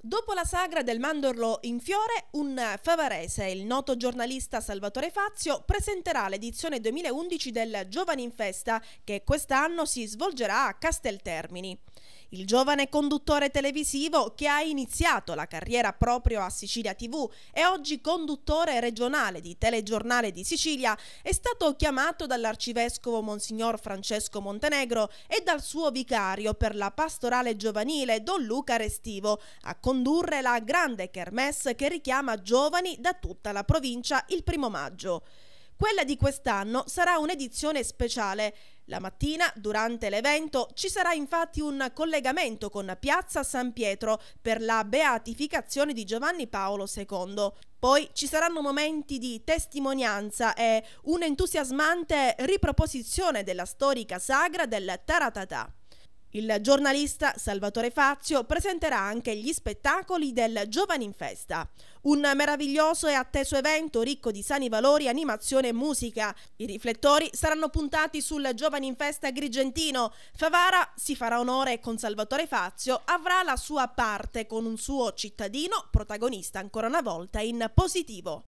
Dopo la sagra del mandorlo in fiore, un favarese, il noto giornalista Salvatore Fazio, presenterà l'edizione 2011 del Giovani in Festa, che quest'anno si svolgerà a Casteltermini il giovane conduttore televisivo che ha iniziato la carriera proprio a Sicilia TV e oggi conduttore regionale di Telegiornale di Sicilia, è stato chiamato dall'arcivescovo Monsignor Francesco Montenegro e dal suo vicario per la pastorale giovanile Don Luca Restivo a condurre la grande kermesse che richiama giovani da tutta la provincia il primo maggio. Quella di quest'anno sarà un'edizione speciale. La mattina, durante l'evento, ci sarà infatti un collegamento con Piazza San Pietro per la beatificazione di Giovanni Paolo II. Poi ci saranno momenti di testimonianza e un'entusiasmante riproposizione della storica sagra del Taratatà. Il giornalista Salvatore Fazio presenterà anche gli spettacoli del Giovani in Festa, un meraviglioso e atteso evento ricco di sani valori, animazione e musica. I riflettori saranno puntati sul Giovani in Festa Grigentino. Favara si farà onore e con Salvatore Fazio avrà la sua parte con un suo cittadino protagonista ancora una volta in positivo.